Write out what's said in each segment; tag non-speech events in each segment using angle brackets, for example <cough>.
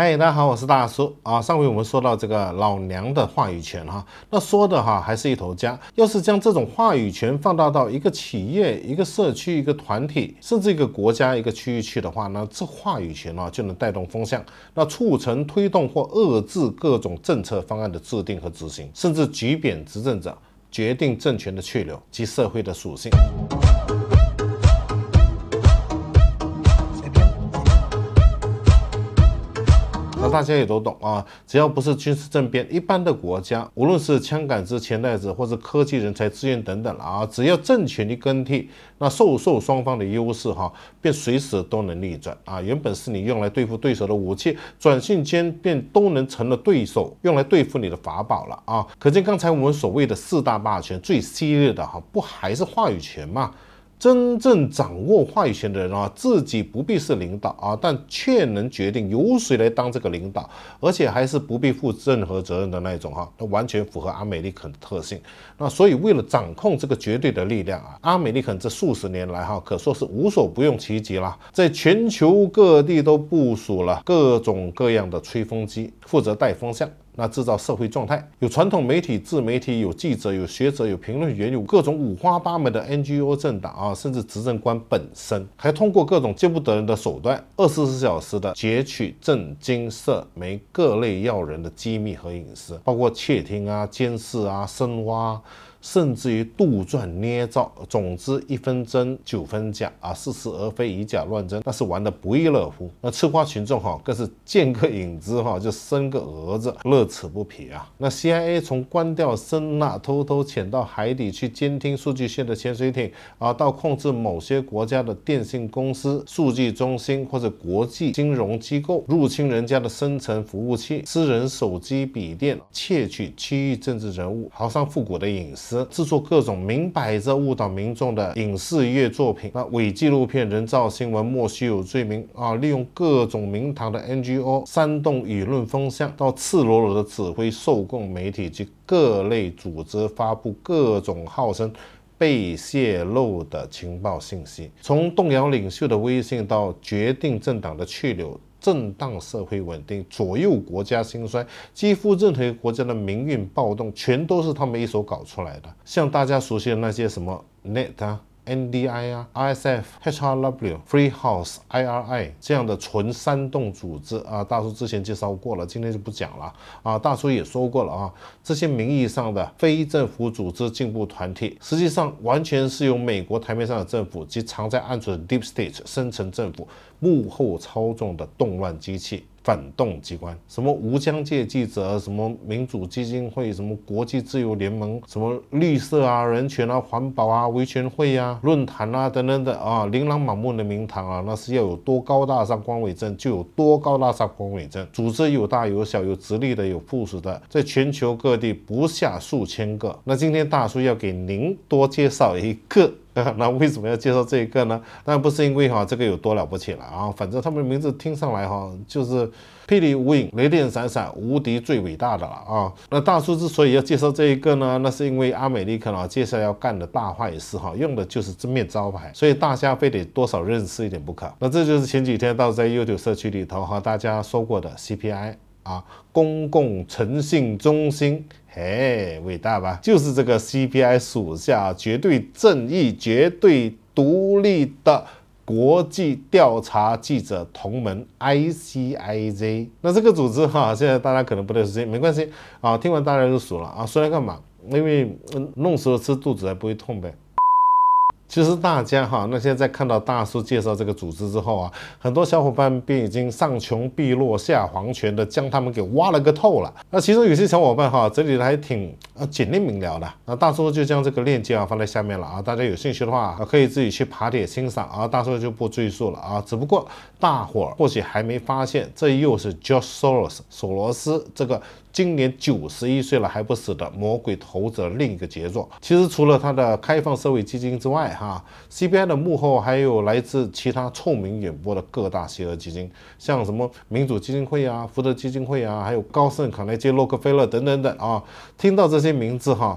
嗨，大家好，我是大叔啊。上回我们说到这个老娘的话语权哈，那说的哈还是一头家。要是将这种话语权放大到一个企业、一个社区、一个团体，甚至一个国家、一个区域去的话呢，这话语权呢就能带动风向，那促成、推动或遏制各种政策方案的制定和执行，甚至举贬执政者，决定政权的去留及社会的属性。大家也都懂啊，只要不是军事政变，一般的国家，无论是枪杆子、钱袋子或是科技、人才资源等等了啊，只要政权的更替，那受受双方的优势哈，便随时都能逆转啊。原本是你用来对付对手的武器，转瞬间便都能成了对手用来对付你的法宝了啊。可见刚才我们所谓的四大霸权最犀利的哈，不还是话语权吗？真正掌握话语权的人啊，自己不必是领导啊，但却能决定由谁来当这个领导，而且还是不必负任何责任的那种哈，那完全符合阿美利肯的特性。那所以为了掌控这个绝对的力量啊，阿美利肯这数十年来哈，可说是无所不用其极啦，在全球各地都部署了各种各样的吹风机，负责带风向。那制造社会状态，有传统媒体、自媒体，有记者、有学者、有评论员，有各种五花八门的 NGO、政党啊，甚至执政官本身，还通过各种见不得人的手段，二十四小时的截取政经社媒各类要人的机密和隐私，包括窃听啊、监视啊、深挖。甚至于杜撰、捏造，总之一分真九分假啊！事实而非，以假乱真，那是玩的不亦乐乎。那吃瓜群众哈，更是见个影子哈就生个蛾子，乐此不疲啊！那 CIA 从关掉声呐，偷偷潜到海底去监听数据线的潜水艇啊，到控制某些国家的电信公司、数据中心或者国际金融机构，入侵人家的深层服务器、私人手机、笔电，窃取区域政治人物、豪商富贾的隐私。制作各种明摆着误导民众的影视乐作品，那伪纪录片、人造新闻莫须有罪名啊！利用各种明堂的 NGO 煽动舆论风向，到赤裸裸的指挥受控媒体及各类组织发布各种号称被泄露的情报信息，从动摇领袖的威信到决定政党的去留。震荡社会稳定，左右国家兴衰，几乎任何一个国家的民运暴动，全都是他们一手搞出来的。像大家熟悉的那些什么 Net 啊、NDI 啊、ISF、HRW、Free House、IRI 这样的纯煽动组织啊，大叔之前介绍过了，今天就不讲了啊。大叔也说过了啊，这些名义上的非政府组织、进步团体，实际上完全是由美国台面上的政府及藏在暗处的 Deep State 深层政府。幕后操纵的动乱机器、反动机关，什么无疆界记者，什么民主基金会，什么国际自由联盟，什么绿色啊、人权啊、环保啊、维权会呀、论坛啊等等的啊，琳琅满目的名堂啊，那是要有多高大上官伟正就有多高大上官伟正，组织有大有小，有直立的，有附属的，在全球各地不下数千个。那今天大叔要给您多介绍一个。<laughs> 那为什么要介绍这一个呢？那不是因为哈这个有多了不起了啊，反正他们名字听上来哈就是霹雳无影、雷电闪闪、无敌最伟大的了啊。那大叔之所以要介绍这一个呢，那是因为阿美利克啊接下来要干的大坏事哈，用的就是正面招牌，所以大家非得多少认识一点不可。那这就是前几天到在优友社区里头和大家说过的 CPI。啊，公共诚信中心，嘿，伟大吧？就是这个 CPI 属下绝对正义、绝对独立的国际调查记者同盟 i c i j 那这个组织哈，现在大家可能不太熟悉，没关系啊。听完大家都熟了啊，说来干嘛？因为嗯、弄熟了吃肚子还不会痛呗。其实大家哈，那现在看到大叔介绍这个组织之后啊，很多小伙伴便已经上穷碧落下黄泉的将他们给挖了个透了。那其中有些小伙伴哈，这里还挺呃简练明了的。那大叔就将这个链接啊放在下面了啊，大家有兴趣的话可以自己去爬帖欣赏啊，大叔就不赘述了啊。只不过大伙或许还没发现，这又是 George Soros 索罗斯这个。今年九十一岁了还不死的魔鬼投资者另一个杰作。其实除了他的开放社会基金之外，哈，CBI 的幕后还有来自其他臭名远播的各大邪恶基金，像什么民主基金会啊、福特基金会啊，还有高盛、卡耐基、洛克菲勒等等等啊。听到这些名字，哈。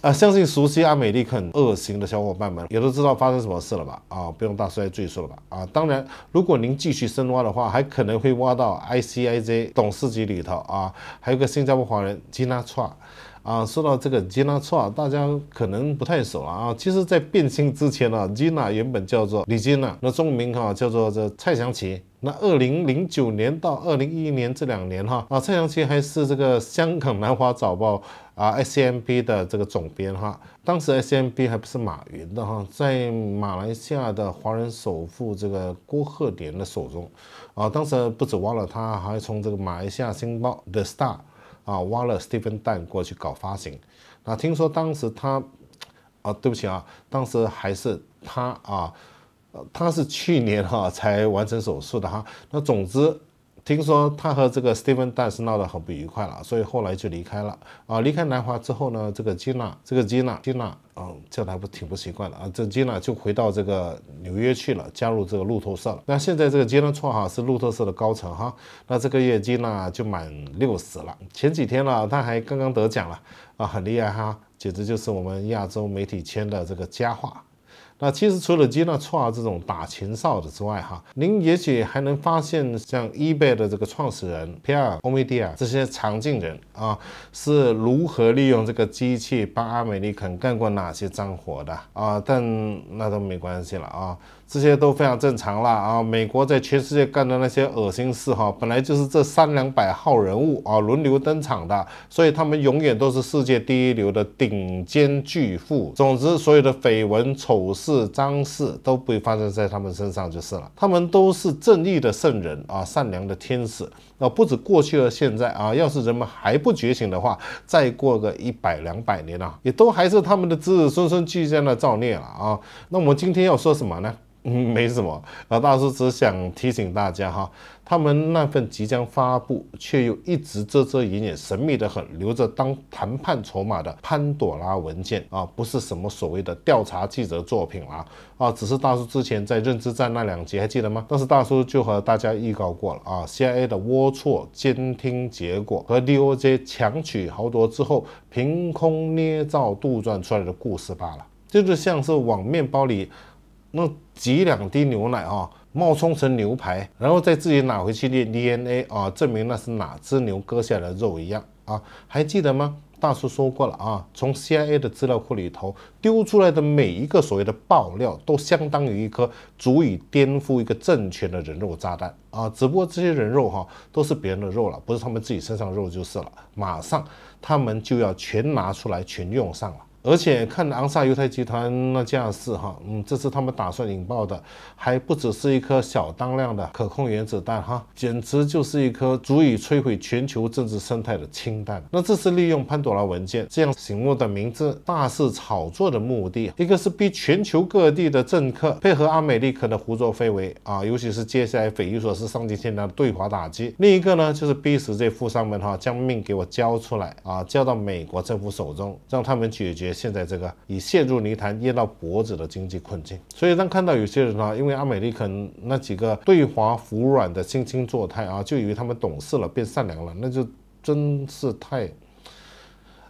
啊，相信熟悉阿美利肯二型的小伙伴们也都知道发生什么事了吧？啊，不用大衰赘述了吧？啊，当然，如果您继续深挖的话，还可能会挖到 ICIJ 董事局里头啊，还有个新加坡华人吉娜。川。啊，说到这个吉娜措，大家可能不太熟了啊。其实，在变性之前呢，吉娜原本叫做李金娜，那中文名哈叫做这蔡祥奇。那二零零九年到二零一一年这两年哈，啊，蔡祥奇还是这个香港南华早报啊 （S M P） 的这个总编哈。当时 S M P 还不是马云的哈，在马来西亚的华人首富这个郭鹤年手中。啊，当时不止忘了他，还从这个马来西亚星报 （The Star）。啊，挖了 Stephen Dan 过去搞发行，那听说当时他，啊，对不起啊，当时还是他啊，他是去年哈才完成手术的哈，那总之。听说他和这个 s t e v e n d a 闹得很不愉快了，所以后来就离开了。啊，离开南华之后呢，这个 Gina，这个 Gina，Gina，嗯，叫他不挺不习惯的啊。这 Gina 就回到这个纽约去了，加入这个路透社了。那现在这个 Gina 哈是路透社的高层哈。那这个月 Gina 就满六十了，前几天了，他还刚刚得奖了啊，很厉害哈，简直就是我们亚洲媒体圈的这个佳话。那其实除了基纳错啊这种打情哨的之外，哈，您也许还能发现像 eBay 的这个创始人 Pierre o m i 米 i a 这些常见人啊是如何利用这个机器帮阿美利肯干过哪些脏活的啊？但那都没关系了啊。这些都非常正常啦啊！美国在全世界干的那些恶心事哈，本来就是这三两百号人物啊轮流登场的，所以他们永远都是世界第一流的顶尖巨富。总之，所有的绯闻、丑事、脏事都不会发生在他们身上就是了。他们都是正义的圣人啊，善良的天使。啊，不止过去了现在啊，要是人们还不觉醒的话，再过个一百两百年啊，也都还是他们的子子孙孙继续在那造孽了啊。那我们今天要说什么呢？嗯，没什么，啊，大师只想提醒大家哈，他们那份即将发布却又一直遮遮掩掩、神秘得很、留着当谈判筹码的潘朵拉文件啊，不是什么所谓的调查记者作品啦。啊，只是大叔之前在认知战那两集还记得吗？当时大叔就和大家预告过了啊，CIA 的龌龊监听结果和 DOJ 强取豪夺之后凭空捏造、杜撰出来的故事罢了，就是像是往面包里那几两滴牛奶啊，冒充成牛排，然后再自己拿回去的 DNA 啊，证明那是哪只牛割下的肉一样啊，还记得吗？大叔说过了啊，从 CIA 的资料库里头丢出来的每一个所谓的爆料，都相当于一颗足以颠覆一个政权的人肉炸弹啊！只不过这些人肉哈，都是别人的肉了，不是他们自己身上的肉就是了。马上他们就要全拿出来，全用上了。而且看昂萨犹太集团那架势，哈，嗯，这次他们打算引爆的还不只是一颗小当量的可控原子弹，哈，简直就是一颗足以摧毁全球政治生态的氢弹。那这是利用潘多拉文件这样醒目的名字大肆炒作的目的，一个是逼全球各地的政客配合阿美利克的胡作非为啊，尤其是接下来匪夷所思丧尽天良的对华打击；另一个呢，就是逼死这富商们哈将命给我交出来啊，交到美国政府手中，让他们解决。现在这个已陷入泥潭、淹到脖子的经济困境，所以当看到有些人啊，因为阿美利肯那几个对华服软的惺惺作态啊，就以为他们懂事了、变善良了，那就真是太……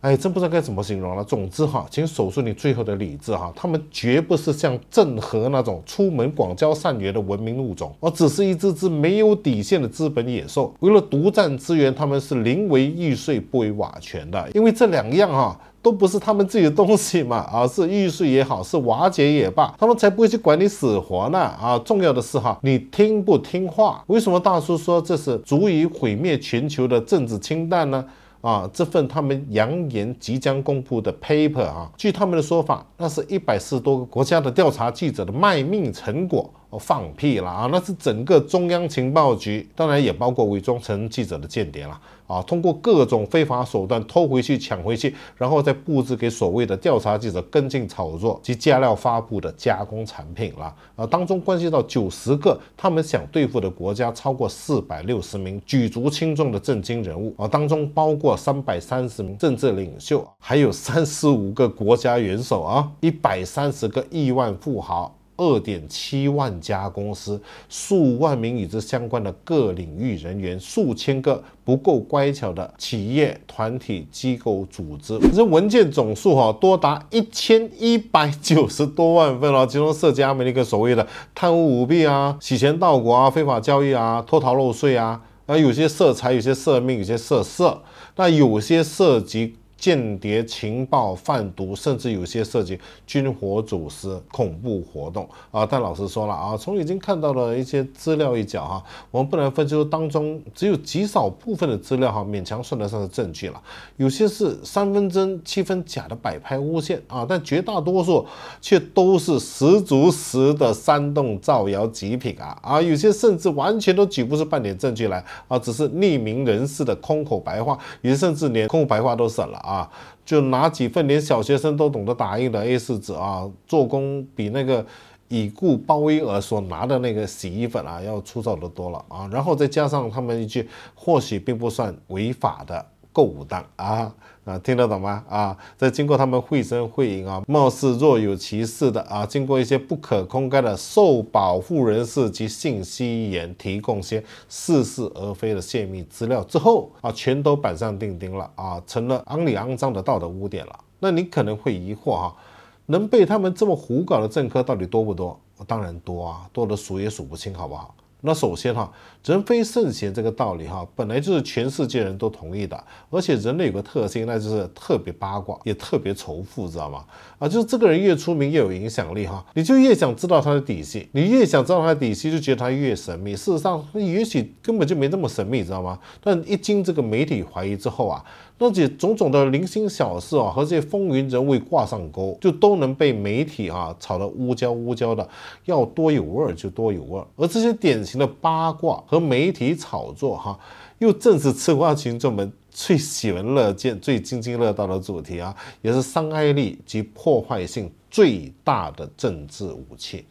哎，真不知道该怎么形容了。总之哈，请守住你最后的理智哈。他们绝不是像郑和那种出门广交善缘的文明物种，而只是一只只没有底线的资本野兽。为了独占资源，他们是宁为玉碎不为瓦全的。因为这两样哈，都不是他们自己的东西嘛，啊，是玉碎也好，是瓦解也罢，他们才不会去管你死活呢。啊，重要的是哈，你听不听话？为什么大叔说这是足以毁灭全球的政治氢弹呢？啊，这份他们扬言即将公布的 paper 啊，据他们的说法，那是一百四十多个国家的调查记者的卖命成果。放屁了啊！那是整个中央情报局，当然也包括伪装成记者的间谍了啊！通过各种非法手段偷回去、抢回去，然后再布置给所谓的调查记者跟进炒作及加料发布的加工产品了啊！当中关系到九十个他们想对付的国家，超过四百六十名举足轻重的震惊人物啊！当中包括三百三十名政治领袖，还有三十五个国家元首啊，一百三十个亿万富豪。二点七万家公司，数万名与之相关的各领域人员，数千个不够乖巧的企业、团体、机构、组织，这文件总数哈多达一千一百九十多万份了，其中涉及阿美利克所谓的贪污舞弊啊、洗钱、盗国啊、非法交易啊、偷逃漏税啊，啊，有些涉财，有些涉命，有些涉色，那有些涉及。间谍情报、贩毒，甚至有些涉及军火走私、恐怖活动啊！但老师说了啊，从已经看到了一些资料一角哈，我们不能分析出当中只有极少部分的资料哈，勉强算得上是证据了。有些是三分真七分假的摆拍诬陷啊，但绝大多数却都是十足十的煽动造谣极品啊！啊，有些甚至完全都举不出半点证据来啊，只是匿名人士的空口白 <laughs> 话，也甚至连空口白话都省了。啊，就拿几份连小学生都懂得打印的 A4 纸啊，做工比那个已故鲍威尔所拿的那个洗衣粉啊要粗糙的多了啊，然后再加上他们一句或许并不算违法的。够武当啊啊听得懂吗啊？在经过他们绘声绘影啊，貌似若有其事的啊，经过一些不可控干的受保护人士及信息源提供些似是而非的泄密资料之后啊，全都板上钉钉了啊，成了肮里肮脏的道德污点了。那你可能会疑惑哈，能被他们这么胡搞的政客到底多不多？当然多啊，多得数也数不清，好不好？那首先哈，人非圣贤这个道理哈，本来就是全世界人都同意的。而且人类有个特性，那就是特别八卦，也特别仇富，知道吗？啊，就是这个人越出名，越有影响力哈，你就越想知道他的底细，你越想知道他的底细，就觉得他越神秘。事实上，也许根本就没那么神秘，知道吗？但一经这个媒体怀疑之后啊。那些种种的零星小事啊，和这些风云人物挂上钩，就都能被媒体啊炒得乌焦乌焦的，要多有味儿就多有味儿。而这些典型的八卦和媒体炒作哈，又正是吃瓜群众们最喜闻乐见、最津津乐道的主题啊，也是伤害力及破坏性最大的政治武器。